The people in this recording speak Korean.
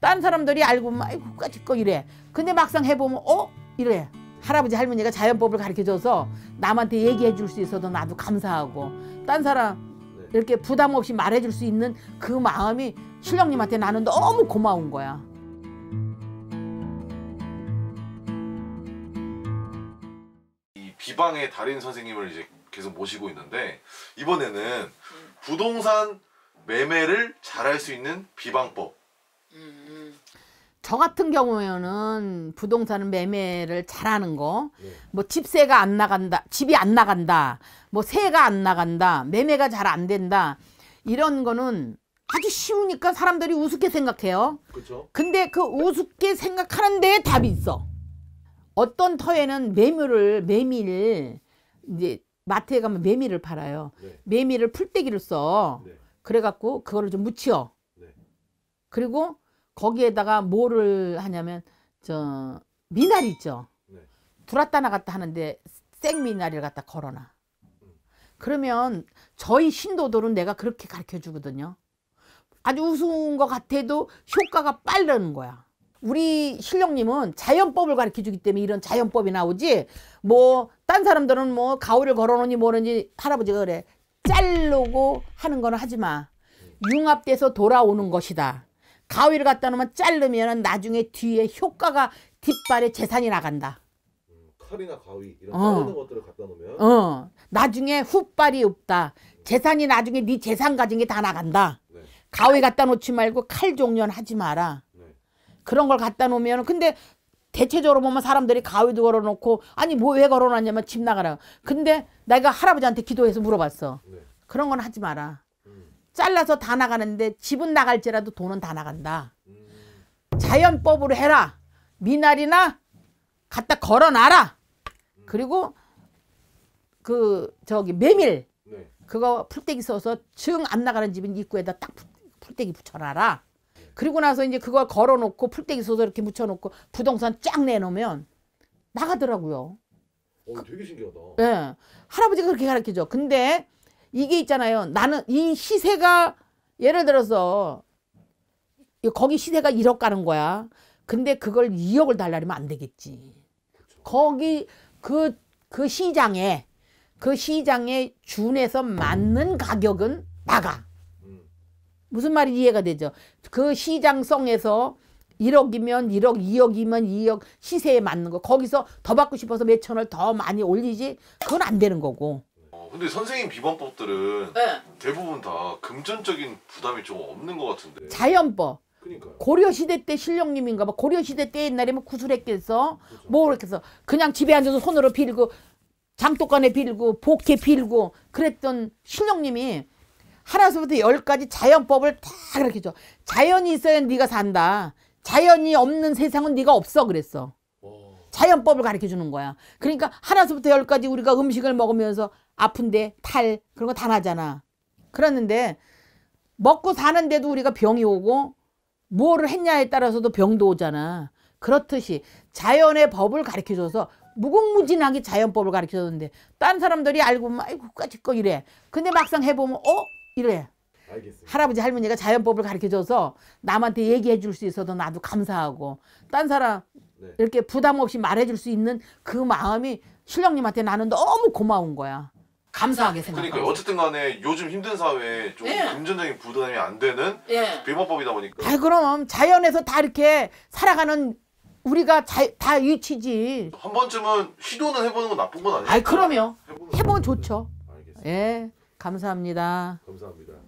딴 사람들이 알고 보면 아이고 까짓거 이래. 근데 막상 해보면 어? 이래. 할아버지 할머니가 자연법을 가르쳐줘서 남한테 얘기해 줄 수있어도 나도 감사하고 딴 사람 네. 이렇게 부담 없이 말해 줄 수 있는 그 마음이 신령님한테 나는 너무 고마운 거야. 이 비방의 달인 선생님을 이제 계속 모시고 있는데 이번에는 음. 부동산 매매를 잘할 수 있는 비방법 음. 저 같은 경우에는 부동산 매매를 잘하는 거, 네. 뭐 집세가 안 나간다, 집이 안 나간다, 뭐 세가 안 나간다, 매매가 잘 안 된다 이런 거는 아주 쉬우니까 사람들이 우습게 생각해요. 그렇죠. 근데 그 우습게 생각하는 데에 답이 있어. 어떤 터에는 매밀을매밀 이제 마트에 가면 매밀을 팔아요. 네. 메밀을 풀떼기를 써. 네. 그래갖고 그거를 좀 묻혀. 네. 그리고 거기에다가 뭐를 하냐면 저 미나리 있죠. 네. 들어다 나갔다 하는데 생미나리를 갖다 걸어놔. 음. 그러면 저희 신도들은 내가 그렇게 가르쳐 주거든요. 아주 우스운 것 같아도 효과가 빠르는 거야. 우리 신령님은 자연법을 가르쳐 주기 때문에 이런 자연법이 나오지 뭐 딴 사람들은 뭐 가오를 걸어놓니 뭐는지 할아버지가 그래 자르고 하는 거는 하지 마 음. 융합돼서 돌아오는 것이다 가위를 갖다 놓으면 자르면 나중에 뒤에 효과가 뒷발에 재산이 나간다. 음, 칼이나 가위 이런 어. 자르 것들을 갖다 놓으면 어. 나중에 훗발이 없다. 재산이 나중에 네 재산 가진 게 다 나간다. 네. 가위 갖다 놓지 말고 칼 종련 하지 마라. 네. 그런 걸 갖다 놓으면 근데 대체적으로 보면 사람들이 가위도 걸어놓고 아니 뭐 왜 걸어놨냐면 집 나가라. 근데 내가 할아버지한테 기도해서 물어봤어. 네. 그런 건 하지 마라. 잘라서 다 나가는데 집은 나갈지라도 돈은 다 나간다. 자연법으로 해라. 미나리나 갖다 걸어놔라. 그리고 그 저기 메밀 네. 그거 풀떼기 써서 증 안 나가는 집은 입구에다 딱 풀떼기 붙여놔라. 그리고 나서 이제 그걸 걸어놓고 풀떼기 써서 이렇게 묻혀놓고 부동산 쫙 내놓으면 나가더라고요. 어, 되게 신기하다. 예. 네. 할아버지가 그렇게 가르치줘 근데 이게 있잖아요. 나는 이 시세가 예를 들어서 거기 시세가 1억 가는 거야. 근데 그걸 2억을 달라면 리안 되겠지. 거기 그그 그 시장에 그 시장에 준해서 맞는 가격은 막아. 무슨 말이 이해가 되죠? 그 시장성에서 1억이면 1억, 2억이면 2억 시세에 맞는 거. 거기서 더 받고 싶어서 몇 천을 더 많이 올리지? 그건 안 되는 거고. 근데 선생님 비만법들은 네. 대부분 다 금전적인 부담이 좀 없는 것 같은데. 자연법. 그러니까요. 고려 시대 때 실령님인가 봐. 고려 시대 때 옛날에 뭐 구슬했겠어. 그렇죠. 뭐 그랬겠어. 그냥 집에 앉아서 손으로 빌고 장독간에 빌고 복해 빌고 그랬던 실령님이 하나서부터 열까지 자연법을 다 그렇게 줘. 자연이 있어야 네가 산다. 자연이 없는 세상은 네가 없어 그랬어. 자연법을 가르쳐 주는 거야. 그러니까 하나서부터 열까지 우리가 음식을 먹으면서 아픈데 탈 그런 거 다 나잖아. 그러는데 먹고 사는데도 우리가 병이 오고 뭐를 했냐에 따라서도 병도 오잖아. 그렇듯이 자연의 법을 가르쳐줘서 무궁무진하게 자연법을 가르쳐줬는데 딴 사람들이 알고 보면 아이고 까짓거 이래. 근데 막상 해보면 어? 이래. 알겠어요. 할아버지 할머니가 자연법을 가르쳐줘서 남한테 얘기해 줄 수 있어서 나도 감사하고 딴 사람 네. 이렇게 부담 없이 말해줄 수 있는 그 마음이 신령님한테 나는 너무 고마운 거야. 감사하게 생각하 그러니까 어쨌든 간에 요즘 힘든 사회에 좀 예. 금전적인 부담이 안 되는 예. 비법법이다 보니까 아 그럼 자연에서 다 이렇게 살아가는 우리가 자, 다 유치지 한 번쯤은 시도는 해보는 건 나쁜 건 아니에요? 아 그럼요 해보면 좋죠 알겠습니다. 예 감사합니다 감사합니다